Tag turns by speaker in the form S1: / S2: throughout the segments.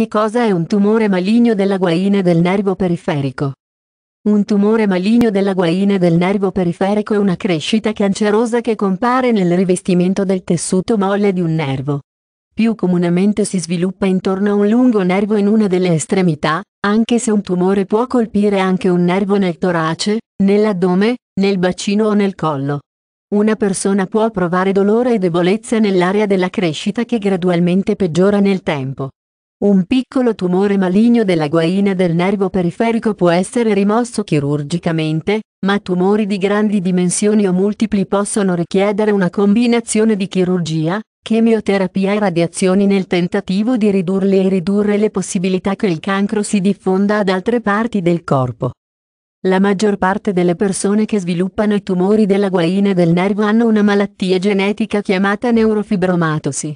S1: Che cosa è un tumore maligno della guaina del nervo periferico? Un tumore maligno della guaina del nervo periferico è una crescita cancerosa che compare nel rivestimento del tessuto molle di un nervo. Più comunemente si sviluppa intorno a un lungo nervo in una delle estremità, anche se un tumore può colpire anche un nervo nel torace, nell'addome, nel bacino o nel collo. Una persona può provare dolore e debolezza nell'area della crescita che gradualmente peggiora nel tempo. Un piccolo tumore maligno della guaina del nervo periferico può essere rimosso chirurgicamente, ma tumori di grandi dimensioni o multipli possono richiedere una combinazione di chirurgia, chemioterapia e radiazioni nel tentativo di ridurli e ridurre le possibilità che il cancro si diffonda ad altre parti del corpo. La maggior parte delle persone che sviluppano i tumori della guaina del nervo hanno una malattia genetica chiamata neurofibromatosi,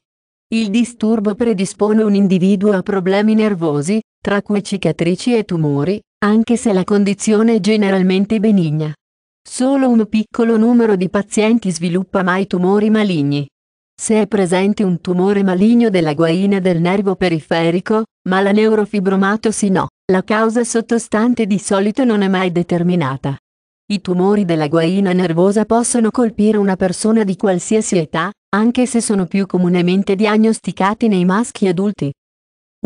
S1: il disturbo predispone un individuo a problemi nervosi, tra cui cicatrici e tumori, anche se la condizione è generalmente benigna. Solo un piccolo numero di pazienti sviluppa mai tumori maligni. Se è presente un tumore maligno della guaina del nervo periferico, ma la neurofibromatosi no, la causa sottostante di solito non è mai determinata. I tumori della guaina nervosa possono colpire una persona di qualsiasi età, anche se sono più comunemente diagnosticati nei maschi adulti.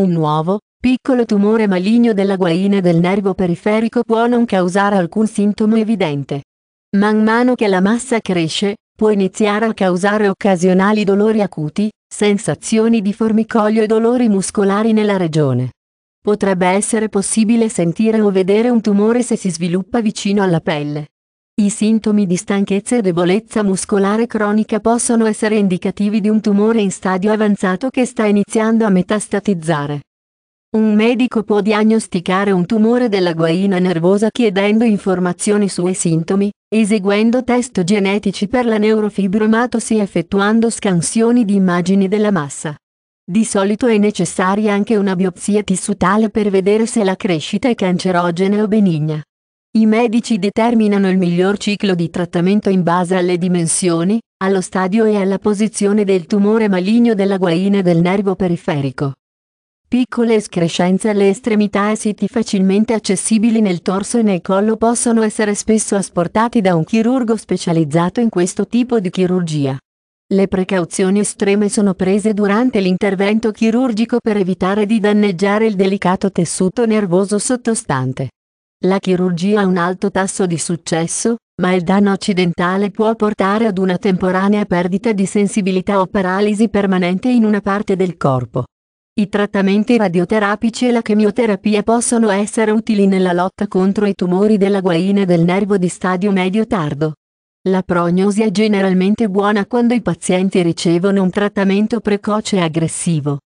S1: Un nuovo, piccolo tumore maligno della guaina del nervo periferico può non causare alcun sintomo evidente. Man mano che la massa cresce, può iniziare a causare occasionali dolori acuti, sensazioni di formicolio e dolori muscolari nella regione. Potrebbe essere possibile sentire o vedere un tumore se si sviluppa vicino alla pelle. I sintomi di stanchezza e debolezza muscolare cronica possono essere indicativi di un tumore in stadio avanzato che sta iniziando a metastatizzare. Un medico può diagnosticare un tumore della guaina nervosa chiedendo informazioni sui sintomi, eseguendo test genetici per la neurofibromatosi e effettuando scansioni di immagini della massa. Di solito è necessaria anche una biopsia tissutale per vedere se la crescita è cancerogena o benigna. I medici determinano il miglior ciclo di trattamento in base alle dimensioni, allo stadio e alla posizione del tumore maligno della guaina del nervo periferico. Piccole escrescenze alle estremità e siti facilmente accessibili nel torso e nel collo possono essere spesso asportati da un chirurgo specializzato in questo tipo di chirurgia. Le precauzioni estreme sono prese durante l'intervento chirurgico per evitare di danneggiare il delicato tessuto nervoso sottostante. La chirurgia ha un alto tasso di successo, ma il danno accidentale può portare ad una temporanea perdita di sensibilità o paralisi permanente in una parte del corpo. I trattamenti radioterapici e la chemioterapia possono essere utili nella lotta contro i tumori della guaina del nervo di stadio medio-tardo. La prognosi è generalmente buona quando i pazienti ricevono un trattamento precoce e aggressivo.